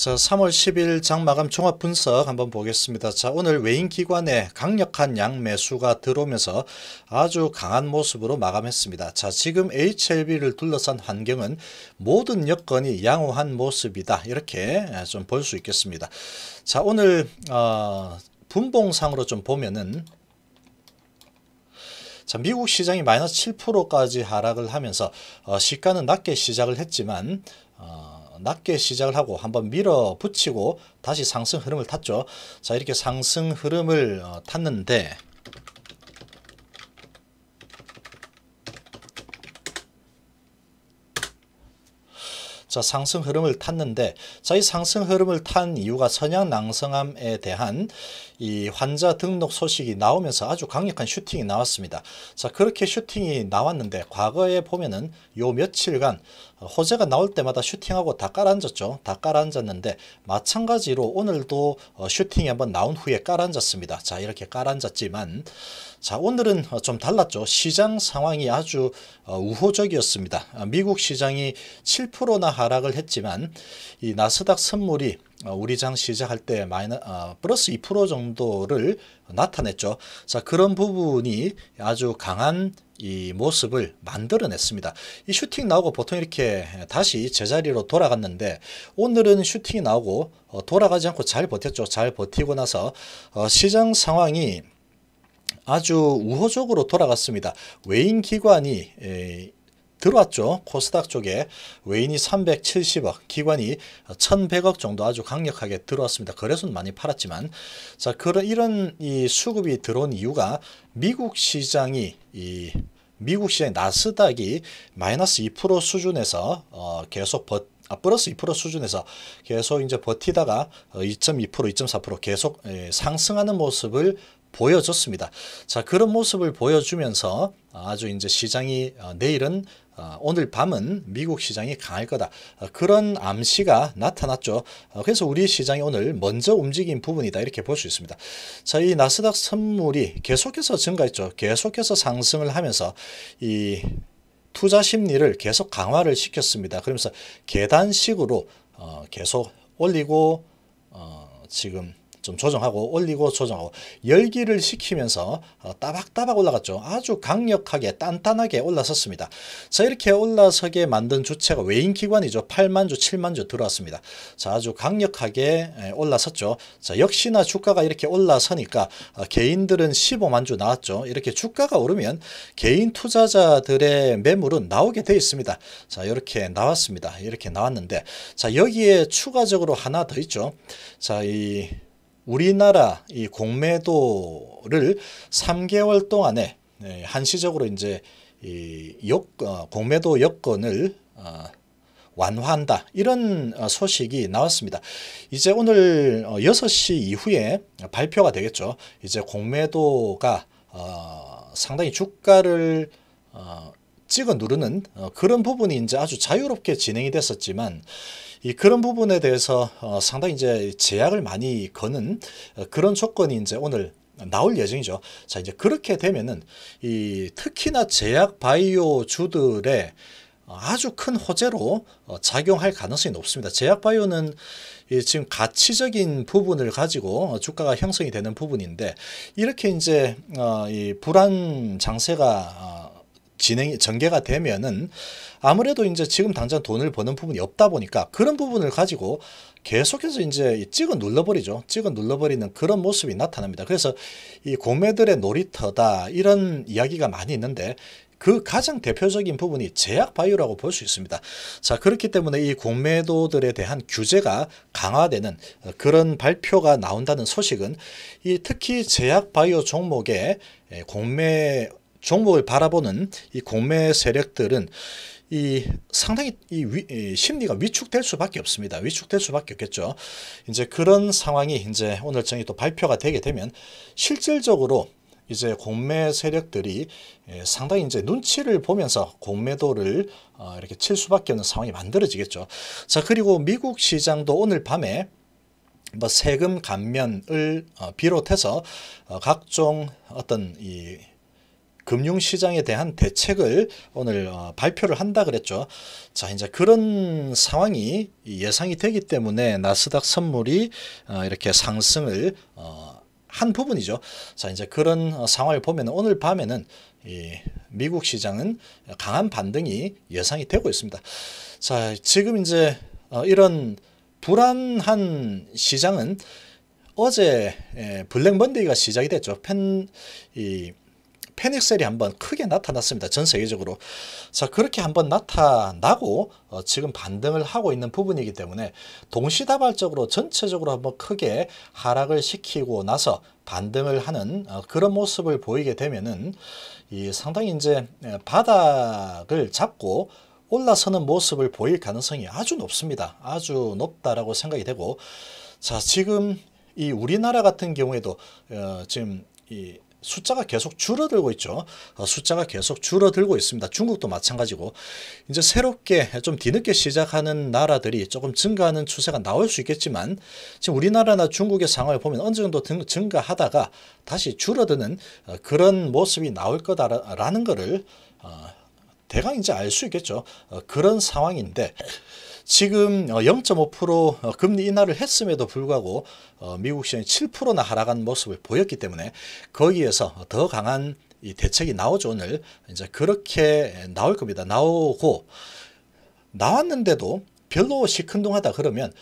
자, 3월 10일 장마감 종합 분석 한번 보겠습니다. 자, 오늘 외인 기관에 강력한 양매수가 들어오면서 아주 강한 모습으로 마감했습니다. 자, 지금 HLB를 둘러싼 환경은 모든 여건이 양호한 모습이다. 이렇게 좀 볼 수 있겠습니다. 자, 오늘 어, 분봉상으로 좀 보면은 자, 미국 시장이 마이너스 7%까지 하락을 하면서 어, 시가는 낮게 시작을 했지만 어, 낮게 시작을 하고 한번 밀어붙이고 다시 상승 흐름을 탔죠. 자 이렇게 상승 흐름을 어, 탔는데 자 상승 흐름을 탔는데 자이 상승 흐름을 탄 이유가 선양 낭성함에 대한 이 환자 등록 소식이 나오면서 아주 강력한 슈팅이 나왔습니다. 자 그렇게 슈팅이 나왔는데 과거에 보면은 요 며칠간 호재가 나올 때마다 슈팅하고 다 깔아앉았죠. 다 깔아앉았는데 마찬가지로 오늘도 어, 슈팅이 한번 나온 후에 깔아앉았습니다. 자 이렇게 깔아앉았지만 자 오늘은 어, 좀 달랐죠. 시장 상황이 아주 어, 우호적이었습니다. 미국 시장이 7%나 하락을 했지만 이 나스닥 선물이 어, 우리 장 시작할 때 마이너 어, 플러스 2% 정도를 나타냈죠. 자 그런 부분이 아주 강한 이 모습을 만들어냈습니다. 이 슈팅 나오고 보통 이렇게 다시 제자리로 돌아갔는데 오늘은 슈팅이 나오고 어, 돌아가지 않고 잘 버텼죠. 잘 버티고 나서 어, 시장 상황이 아주 우호적으로 돌아갔습니다. 외인 기관이 에, 들어왔죠. 코스닥 쪽에 외인이 370억, 기관이 1100억 정도 아주 강력하게 들어왔습니다. 거래소는 많이 팔았지만 자 그런 이런 이 수급이 들어온 이유가 미국 시장이 이 미국 시장 나스닥이 마이너스 2% 수준에서 어, 계속 버 아, 플러스 2% 수준에서 계속 이제 버티다가 2.2% 어, 2.4% 계속 예, 상승하는 모습을 보여줬습니다. 자 그런 모습을 보여주면서 아주 이제 시장이 어, 내일은 아, 오늘 밤은 미국 시장이 강할 거다. 아, 그런 암시가 나타났죠. 아, 그래서 우리 시장이 오늘 먼저 움직인 부분이다. 이렇게 볼 수 있습니다. 자, 이 나스닥 선물이 계속해서 증가했죠. 계속해서 상승을 하면서 이 투자 심리를 계속 강화를 시켰습니다. 그러면서 계단식으로 어, 계속 올리고 어, 지금 좀 조정하고 올리고 조정하고 열기를 식히면서 어, 따박따박 올라갔죠. 아주 강력하게 단단하게 올라섰습니다. 자 이렇게 올라서게 만든 주체가 외인기관이죠. 8만주 7만주 들어왔습니다. 자 아주 강력하게 올라섰죠. 자 역시나 주가가 이렇게 올라서니까 어, 개인들은 15만주 나왔죠. 이렇게 주가가 오르면 개인 투자자들의 매물은 나오게 돼 있습니다. 자 이렇게 나왔습니다. 이렇게 나왔는데 자 여기에 추가적으로 하나 더 있죠. 자이 우리나라 이 공매도를 3개월 동안에 네, 한시적으로 이제 이 역, 어, 공매도 여건을 어, 완화한다 이런 어, 소식이 나왔습니다. 이제 오늘 6시 이후에 발표가 되겠죠. 이제 공매도가 상당히 주가를 찍어 누르는 그런 부분이 이제 아주 자유롭게 진행이 됐었지만 이 그런 부분에 대해서 어, 상당히 이제 제약을 많이 거는 어, 그런 조건이 이제 오늘 나올 예정이죠. 자, 이제 그렇게 되면은 이 특히나 제약 바이오 주들의 아주 큰 호재로 어, 작용할 가능성이 높습니다. 제약바이오는 지금 가치적인 부분을 가지고 어, 주가가 형성이 되는 부분인데 이렇게 이제 불안 장세가 진행이 전개가 되면은 아무래도 이제 지금 당장 돈을 버는 부분이 없다 보니까 그런 부분을 가지고 계속해서 이제 찍어 눌러버리죠. 찍어 눌러버리는 그런 모습이 나타납니다. 그래서 이공매들의 놀이터다 이런 이야기가 많이 있는데 그 가장 대표적인 부분이 제약 바이오라고 볼 수 있습니다. 자 그렇기 때문에 이 공매도들에 대한 규제가 강화되는 그런 발표가 나온다는 소식은 이 특히 제약 바이오 종목에 공매 종목을 바라보는 이 공매 세력들은 이 상당히 이, 위, 이, 심리가 위축될 수밖에 없습니다. 위축될 수밖에 없겠죠. 이제 그런 상황이 이제 오늘 정이 또 발표가 되게 되면 실질적으로 이제 공매 세력들이 예, 상당히 이제 눈치를 보면서 공매도를 어, 이렇게 칠 수밖에 없는 상황이 만들어지겠죠. 자 그리고 미국 시장도 오늘 밤에 뭐 세금 감면을 어, 비롯해서 어, 각종 어떤 이 금융시장에 대한 대책을 오늘 어, 발표를 한다 그랬죠. 자 이제 그런 상황이 예상이 되기 때문에 나스닥 선물이 어, 이렇게 상승을 어, 한 부분이죠. 자 이제 그런 상황을 보면 오늘 밤에는 미국 시장은 강한 반등이 예상이 되고 있습니다. 자 지금 이제 이런 불안한 시장은 어제 블랙 먼데이가 시작이 됐죠. 펜, 이 패닉셀이 한번 크게 나타났습니다. 전 세계적으로. 자 그렇게 한번 나타나고 어, 지금 반등을 하고 있는 부분이기 때문에 동시다발적으로 전체적으로 한번 크게 하락을 시키고 나서 반등을 하는 어, 그런 모습을 보이게 되면은 이 상당히 이제 예, 바닥을 잡고 올라서는 모습을 보일 가능성이 아주 높습니다. 아주 높다라고 생각이 되고 자 지금 이 우리나라 같은 경우에도 어, 지금 이 숫자가 계속 줄어들고 있죠. 어, 숫자가 계속 줄어들고 있습니다. 중국도 마찬가지고 이제 새롭게 좀 뒤늦게 시작하는 나라들이 조금 증가하는 추세가 나올 수 있겠지만 지금 우리나라나 중국의 상황을 보면 어느 정도 증가하다가 다시 줄어드는 어, 그런 모습이 나올 거다라는 거를 어, 대강 이제 알 수 있겠죠. 그런 상황인데 지금 0.5% 어, 어, 금리 인하를 했음에도 불구하고 어, 미국 시장이 7%나 하락한 모습을 보였기 때문에 거기에서 더 강한 이 대책이 나오죠 오늘 이제 그렇게 나올 겁니다 나오고 나왔는데도 별로 시큰둥하다 그러면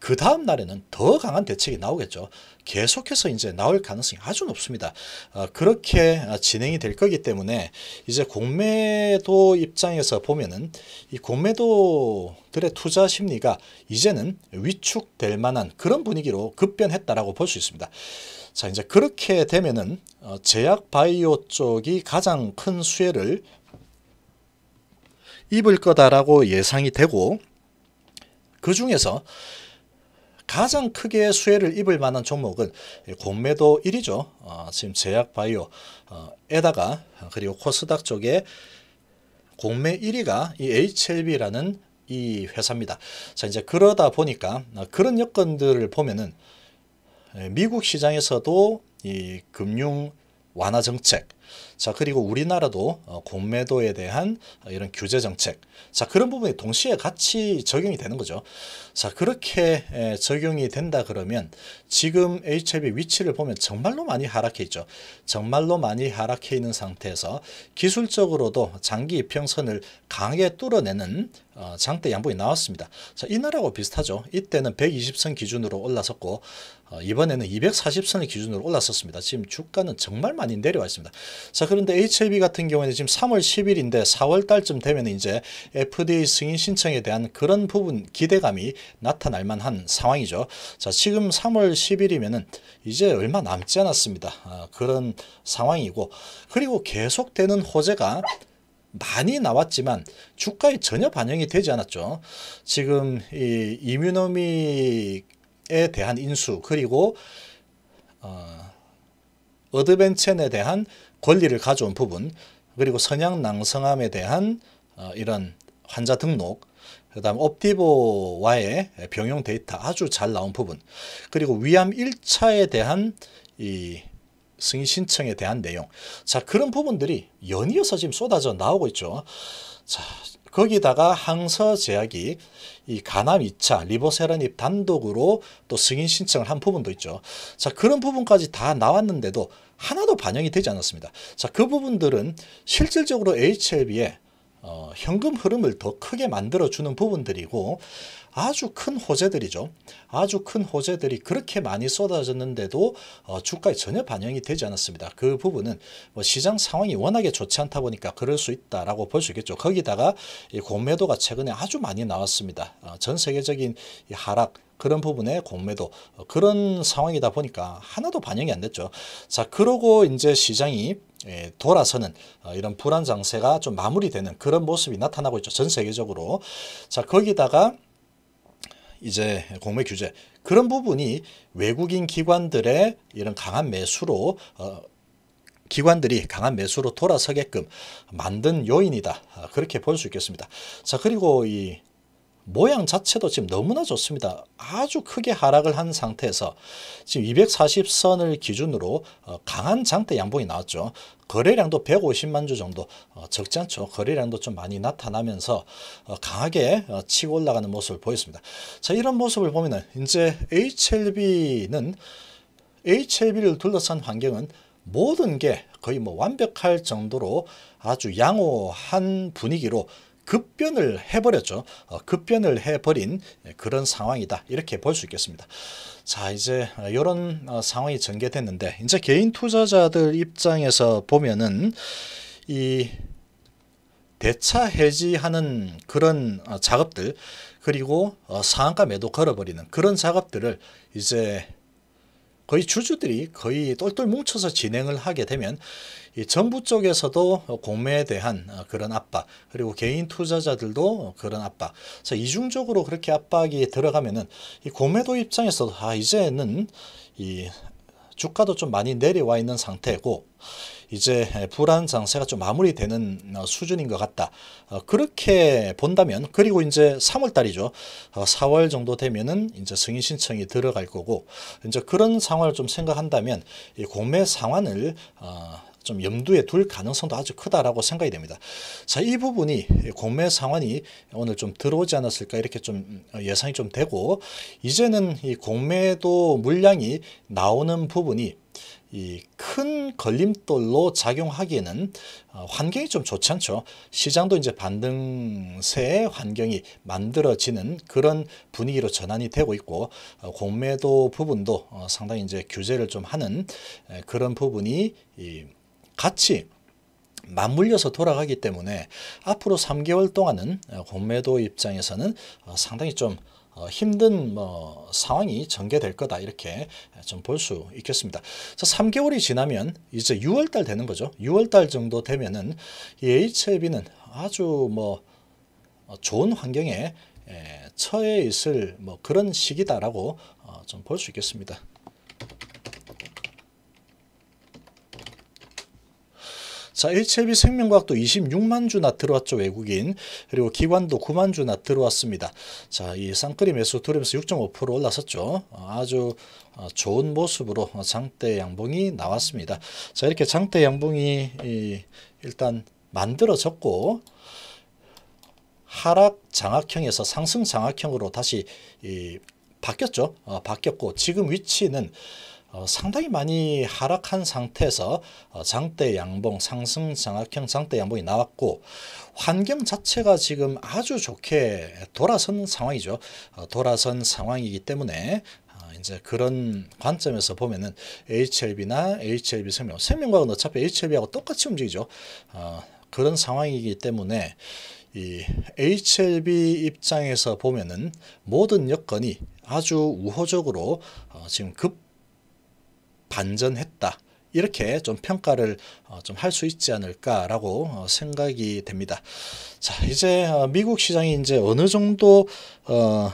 그 다음 날에는 더 강한 대책이 나오겠죠 계속해서 이제 나올 가능성이 아주 높습니다. 어, 그렇게 진행이 될 거기 때문에 이제 공매도 입장에서 보면은 이 공매도들의 투자 심리가 이제는 위축될 만한 그런 분위기로 급변했다라고 볼 수 있습니다. 자 이제 그렇게 되면은 어, 제약 바이오 쪽이 가장 큰 수혜를 입을 거다라고 예상이 되고 그 중에서 가장 크게 수혜를 입을 만한 종목은 공매도 1위죠. 어, 지금 제약바이오 어, 에다가 그리고 코스닥 쪽에 공매 1위가 이 HLB라는 이 회사입니다. 자 이제 그러다 보니까 어, 그런 여건들을 보면은 미국 시장에서도 이 금융 완화 정책 자 그리고 우리나라도 어, 공매도에 대한 이런 규제 정책 자 그런 부분이 동시에 같이 적용이 되는 거죠 자 그렇게 적용이 된다 그러면 지금 HLB 위치를 보면 정말로 많이 하락해 있죠 정말로 많이 하락해 있는 상태에서 기술적으로도 장기 이평선을 강하게 뚫어내는 어, 장대 양봉이 나왔습니다 자, 이 나라하고 비슷하죠 이때는 120선 기준으로 올라섰고 어, 이번에는 240선을 기준으로 올랐었습니다. 지금 주가는 정말 많이 내려와 습니다자 그런데 HLB 같은 경우에는 지금 3월 10일인데 4월 달쯤 되면 이제 FDA 승인 신청에 대한 그런 부분 기대감이 나타날 만한 상황이죠. 자 지금 3월 10일이면은 이제 얼마 남지 않았습니다. 아, 그런 상황이고 그리고 계속되는 호재가 많이 나왔지만 주가에 전혀 반영이 되지 않았죠. 지금 이 이뮤노믹 에 대한 인수 그리고 어, 어드벤첸에 대한 권리를 가져온 부분 그리고 선양 낭성암에 대한 어, 이런 환자 등록 그 다음 옵티보와의 병용 데이터 아주 잘 나온 부분 그리고 위암 1차에 대한 이 승인 신청에 대한 내용 자 그런 부분들이 연이어서 지금 쏟아져 나오고 있죠 자 거기다가 항서제약이 이 간암 2차 리보세라닙 단독으로 또 승인 신청을 한 부분도 있죠. 자 그런 부분까지 다 나왔는데도 하나도 반영이 되지 않았습니다. 자 그 부분들은 실질적으로 HLB에 어, 현금 흐름을 더 크게 만들어주는 부분들이고 아주 큰 호재들이죠. 아주 큰 호재들이 그렇게 많이 쏟아졌는데도 어, 주가에 전혀 반영이 되지 않았습니다. 그 부분은 뭐 시장 상황이 워낙에 좋지 않다 보니까 그럴 수 있다라고 볼 수 있겠죠. 거기다가 이 공매도가 최근에 아주 많이 나왔습니다. 어, 전 세계적인 하락 그런 부분에 공매도 어, 그런 상황이다 보니까 하나도 반영이 안 됐죠. 자 그러고 이제 시장이 예, 돌아서는 어, 이런 불안 장세가 좀 마무리되는 그런 모습이 나타나고 있죠. 전 세계적으로. 자, 거기다가 이제 공매 규제 그런 부분이 외국인 기관들의 이런 강한 매수로 어, 기관들이 강한 매수로 돌아서게끔 만든 요인이다. 어, 그렇게 볼 수 있겠습니다. 자, 그리고 이 모양 자체도 지금 너무나 좋습니다. 아주 크게 하락을 한 상태에서 지금 240선을 기준으로 어, 강한 장대 양봉이 나왔죠. 거래량도 150만 주 정도 어, 적지 않죠. 거래량도 좀 많이 나타나면서 어, 강하게 치고 올라가는 모습을 보였습니다. 자 이런 모습을 보면 이제 HLB는 HLB를 둘러싼 환경은 모든 게 거의 뭐 완벽할 정도로 아주 양호한 분위기로 급변을 해버렸죠. 어, 급변을 해버린 그런 상황이다. 이렇게 볼 수 있겠습니다. 자 이제 이런 어, 어, 상황이 전개됐는데 이제 개인 투자자들 입장에서 보면은 이 대차 해지하는 그런 작업들 그리고 상한가 매도 걸어버리는 그런 작업들을 이제 거의 주주들이 거의 똘똘 뭉쳐서 진행을 하게 되면 이 정부 쪽에서도 공매에 대한 어, 그런 압박 그리고 개인 투자자들도 그런 압박 자, 이중적으로 그렇게 압박이 들어가면은 이 공매도 입장에서도 아 이제는 이 주가도 좀 많이 내려와 있는 상태고 이제 불안 장세가 좀 마무리되는 어, 수준인 것 같다. 어, 그렇게 본다면 그리고 이제 3월 달이죠. 4월 정도 되면은 이제 승인 신청이 들어갈 거고 이제 그런 상황을 좀 생각한다면 이 공매 상황을 좀 염두에 둘 가능성도 아주 크다라고 생각이 됩니다. 자, 이 부분이 공매 상황이 오늘 좀 들어오지 않았을까 이렇게 좀 어, 예상이 좀 되고 이제는 이 공매도 물량이 나오는 부분이 이 큰 걸림돌로 작용하기에는 어, 환경이 좀 좋지 않죠. 시장도 이제 반등세 환경이 만들어지는 그런 분위기로 전환이 되고 있고 어, 공매도 부분도 상당히 이제 규제를 좀 하는 그런 부분이 이 같이 맞물려서 돌아가기 때문에 앞으로 3개월 동안은 어, 공매도 입장에서는 어, 상당히 좀 어, 힘든 뭐 상황이 전개될 거다 이렇게 좀 볼 수 있겠습니다. 자, 3개월이 지나면 이제 6월달 되는 거죠. 6월달 정도 되면은 이 HLB는 e 아주 뭐 좋은 환경에 처해 있을 뭐 그런 시기다라고 좀 볼 수 있겠습니다. 자, HLB 생명과학도 26만 주나 들어왔죠. 외국인. 그리고 기관도 9만 주나 들어왔습니다. 자, 이 쌍끌이 매수 두레면서 6.5% 올라섰죠. 어, 아주 어, 좋은 모습으로 어, 장대 양봉이 나왔습니다. 자, 이렇게 장대 양봉이 일단 만들어졌고 하락 장악형에서 상승 장악형으로 다시 바뀌었죠. 바뀌었고 지금 위치는 어, 상당히 많이 하락한 상태에서 어, 장대 양봉 상승 장악형 장대 양봉이 나왔고 환경 자체가 지금 아주 좋게 돌아선 상황이죠. 어, 돌아선 상황이기 때문에 이제 그런 관점에서 보면은 HLB나 HLB 생명, 생명과는 어차피 HLB하고 똑같이 움직이죠. 그런 상황이기 때문에 이 HLB 입장에서 보면은 모든 여건이 아주 우호적으로 지금 급 반전했다. 이렇게 좀 평가를 어, 좀할 수 있지 않을까라고 어, 생각이 됩니다. 자, 이제 어, 미국 시장이 이제 어느 정도 어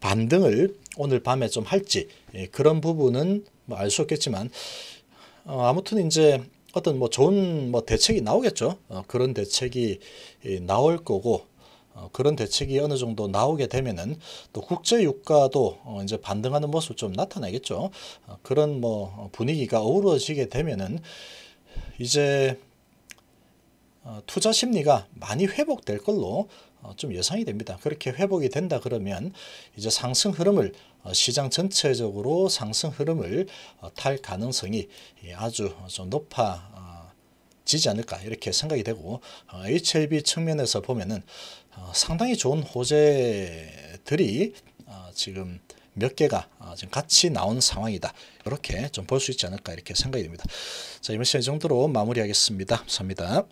반등을 오늘 밤에 좀 할지 예, 그런 부분은 뭐알수 없겠지만 어 아무튼 이제 어떤 뭐 좋은 뭐 대책이 나오겠죠. 어 그런 대책이 나올 거고 어, 그런 대책이 어느 정도 나오게 되면은 또 국제 유가도 어, 이제 반등하는 모습 좀 나타나겠죠. 어, 그런 뭐 분위기가 어우러지게 되면은 이제 투자 심리가 많이 회복될 걸로 좀 예상이 됩니다. 그렇게 회복이 된다 그러면 이제 상승 흐름을 시장 전체적으로 상승 흐름을 탈 가능성이 예, 아주 좀 높아 지지 않을까 이렇게 생각이 되고 어, HLB 측면에서 보면은 어, 상당히 좋은 호재들이 어, 지금 몇 개가 어, 지금 같이 나온 상황이다. 이렇게 좀 볼 수 있지 않을까 이렇게 생각이 됩니다. 자 이번 시간 이 정도로 마무리하겠습니다. 감사합니다.